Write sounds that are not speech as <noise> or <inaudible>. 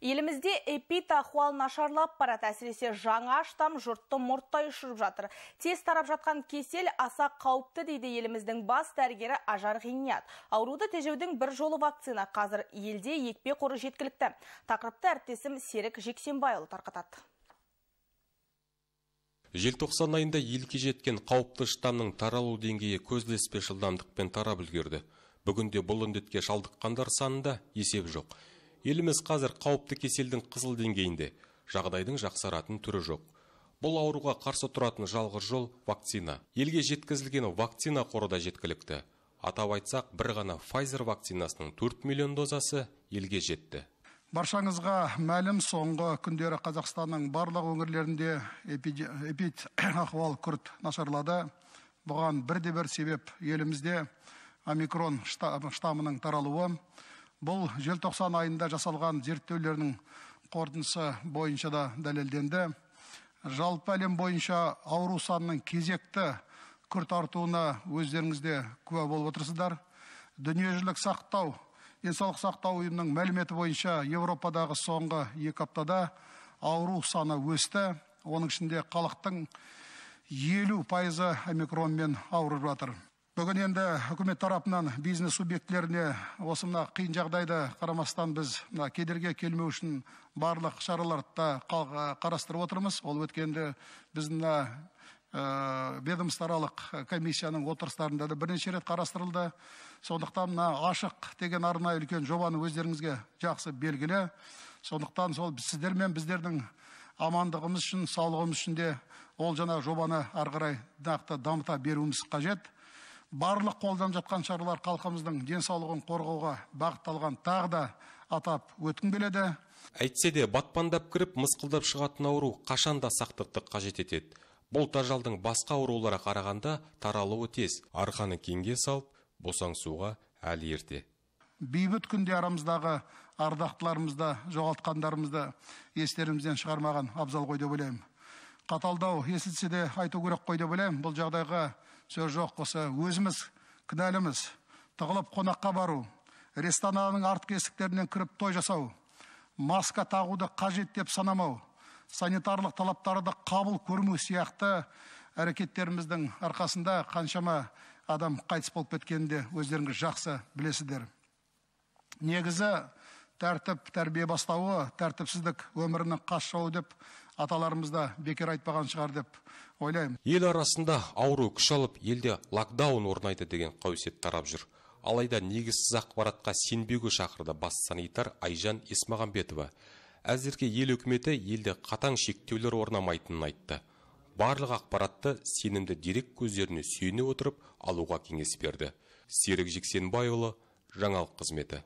Елімізде эпид ахуал нашарлап бара әсіресе жаңа аштам жұртты мұрттай ұшырып жатыр. Тез тарап жатқан кесел аса қауіпті дейді еліміздің бас тәргері Ажар Ғиният. Ауруды тежеудің бір жолы вакцина қазір елде екпе қоры жеткілікті. Тақырыпты әртесім Серік Жексенбайұлы тарқатады. 90 айында елге жеткен қауіпті штамның таралу деңгейі көзілеспес жылдамдықпен тарап үлгерді. Бүгінде бұл індетке шалдыққандар санында есеп жоқ еліміз қазір қауіпті кеселдің қызыл деңгейінде жағдайдың жақсаратын түрі жоқ бұл ауруға қарсы тұратын жалғыз жол вакцина елге жеткізілген вакцина қоры да жеткілікті атап айтсақ бір ғана Pfizer вакцинасының 4 миллион дозасы елге жетті баршаңызға мәлім соңғы күндері қазақстанның барлық өңірлерінде эпид, эпид <coughs> ахуал күрт нашарлады бұған бірде бір себеп елімізде омикрон штамының таралуы бұл желтоқсан айында жасалған зерттеулердің қорытындысы бойынша да дәлелденді жалпы әлем бойынша ауру санының кезекті күрт артуына өздеріңіз де куә болып отырсыздар дүниежүзілік сақтау денсаулық сақтау ұйымының мәліметі бойынша еуропадағы соңғы екі аптада ауру саны өсті оның ішінде халықтың елу пайызы омикронмен ауырып жатыр бүгін енді үкімет тарапынан бизнес субъектілеріне осы мына қиын жағдайды қарамастан біз мына кедергі келмеу үшін барлық шараларды да қарастырып отырмыз ол өткенде біздің мына ә, ведомствоаралық комиссияның отырыстарында да бірнеше рет қарастырылды сондықтан мына ашық деген арнайы үлкен жобаны өздеріңізге жақсы белгілі сондықтан сол сіздер мен біздердің амандығымыз үшін саулығымыз үшін де ол жаңағы жобаны ары қарай нақты дамыта беруіміз қажет барлық қолданып жатқан шаралар халқымыздың денсаулығын қорғауға бағытталған тағы да атап өткім келеді әйтсе де батпандап кіріп мысқылдап шығатын ауру қашан да сақтықты қажет етеді бұл тажалдың басқа ауруларға қарағанда таралуы тез арқаны кеңге салып босаңсуға әлі ерте бейбіт күнде арамыздағы ардақтыларымызды жоғалтқандарымызды естерімізден шығармаған абзал ғой деп ойлаймын қаталдау естілсе де айту керек қой деп ойлаймын бұл жағдайға сөз жоқ осы өзіміз кінәліміз тығылып қонаққа бару ресторанның артқы есіктерінен кіріп той жасау маска тағуды қажет деп санамау санитарлық талаптарды қабыл көрмеу сияқты әрекеттеріміздің арқасында қаншама адам қайтыс болып кеткенін де өздеріңіз жақсы білесіздер негізі тәртіп тәрбие бастауы тәртіпсіздік өмірінің қас деп аталарымыз да бекер айтпаған шығар деп ойлаймын ел арасында ауру күш алып елде локдаун орнайды деген қауесет тарап жүр алайда негізсіз ақпаратқа сенбеуге шақырды бас санитар айжан есмағамбетова әзірге ел үкіметі елде қатаң шектеулер орнамайтынын айтты барлық ақпаратты сенімді дерек көздеріне сүйене отырып алуға кеңес берді серік жексенбайұлы жаңалық қызметі